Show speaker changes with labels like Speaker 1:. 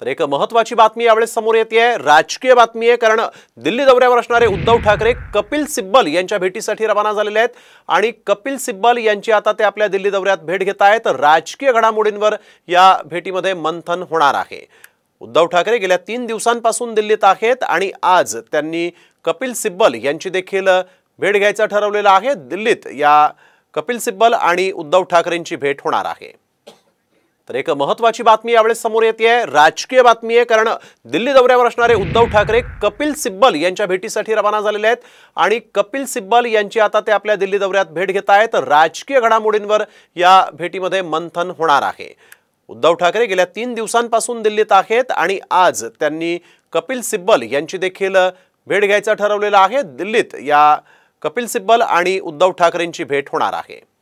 Speaker 1: तर एक महत्वाची बातमी यावेळेस समोर येते आहे राजकीय बातमी आहे कारण दिल्ली दौऱ्यावर असणारे उद्धव ठाकरे कपिल सिब्बल यांच्या भेटीसाठी रवाना झालेले आहेत आणि कपिल सिब्बल यांची आता ते आपल्या दिल्ली दौऱ्यात भेट घेत आहेत राजकीय घडामोडींवर या भेटीमध्ये मंथन होणार आहे उद्धव ठाकरे गेल्या तीन दिवसांपासून दिल्लीत आहेत आणि आज त्यांनी कपिल सिब्बल यांची देखील भेट घ्यायचं ठरवलेलं आहे दिल्लीत या कपिल सिब्बल आणि उद्धव ठाकरेंची भेट होणार आहे तर एक महत्वाची बातमी यावेळेस समोर येते आहे राजकीय बातमी आहे कारण दिल्ली दौऱ्यावर असणारे उद्धव ठाकरे कपिल सिब्बल यांच्या भेटीसाठी रवाना झालेले आहेत आणि कपिल सिब्बल यांची आता ते आपल्या दिल्ली दौऱ्यात भेट घेत आहेत राजकीय घडामोडींवर या भेटीमध्ये मंथन होणार आहे उद्धव ठाकरे गेल्या तीन दिवसांपासून दिल्लीत आहेत आणि आज त्यांनी कपिल सिब्बल यांची देखील भेट घ्यायचं ठरवलेलं आहे दिल्लीत या कपिल सिब्बल आणि उद्धव ठाकरेंची भेट होणार आहे